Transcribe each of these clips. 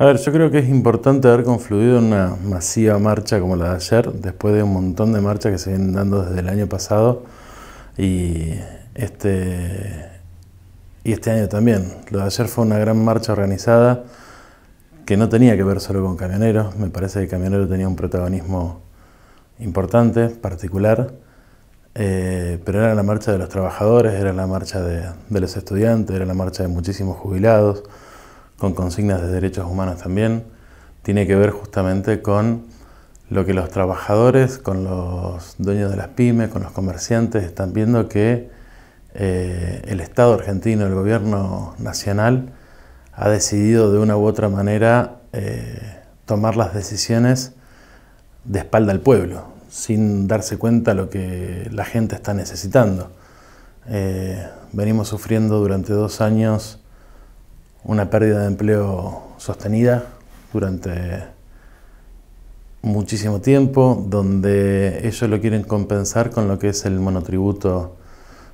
A ver, yo creo que es importante haber confluido en una masiva marcha como la de ayer, después de un montón de marchas que se vienen dando desde el año pasado y este, y este año también. Lo de ayer fue una gran marcha organizada que no tenía que ver solo con camioneros, me parece que camionero tenía un protagonismo importante, particular, eh, pero era la marcha de los trabajadores, era la marcha de los estudiantes, era la marcha de muchísimos jubilados con consignas de derechos humanos también, tiene que ver justamente con lo que los trabajadores, con los dueños de las pymes, con los comerciantes están viendo que eh, el Estado argentino, el gobierno nacional, ha decidido de una u otra manera eh, tomar las decisiones de espalda al pueblo, sin darse cuenta lo que la gente está necesitando. Eh, venimos sufriendo durante dos años una pérdida de empleo sostenida durante muchísimo tiempo, donde ellos lo quieren compensar con lo que es el monotributo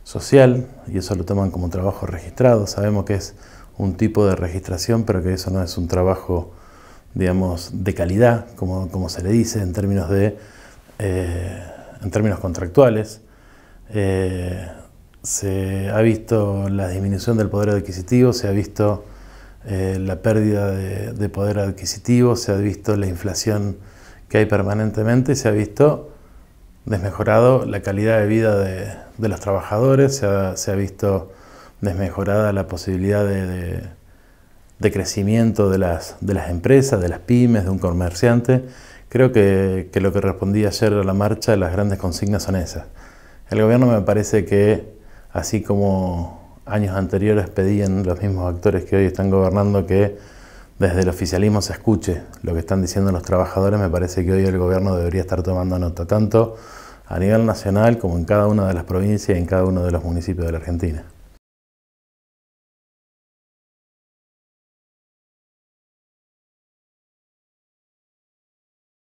social, y eso lo toman como trabajo registrado. Sabemos que es un tipo de registración, pero que eso no es un trabajo, digamos, de calidad, como, se le dice en términos, de, eh, en términos contractuales. Eh, se ha visto la disminución del poder adquisitivo, se ha visto eh, la pérdida de, poder adquisitivo, se ha visto la inflación que hay permanentemente, se ha visto desmejorado la calidad de vida de, los trabajadores, se ha, visto desmejorada la posibilidad de, de crecimiento las, de las, empresas, de las pymes, de un comerciante. Creo que, que lo que respondí ayer a la marcha, las grandes consignas son esas. El gobierno me parece que, así como años anteriores pedían los mismos actores que hoy están gobernando que desde el oficialismo se escuche lo que están diciendo los trabajadores, me parece que hoy el gobierno debería estar tomando nota, tanto a nivel nacional como en cada una de las provincias y en cada uno de los municipios de la Argentina.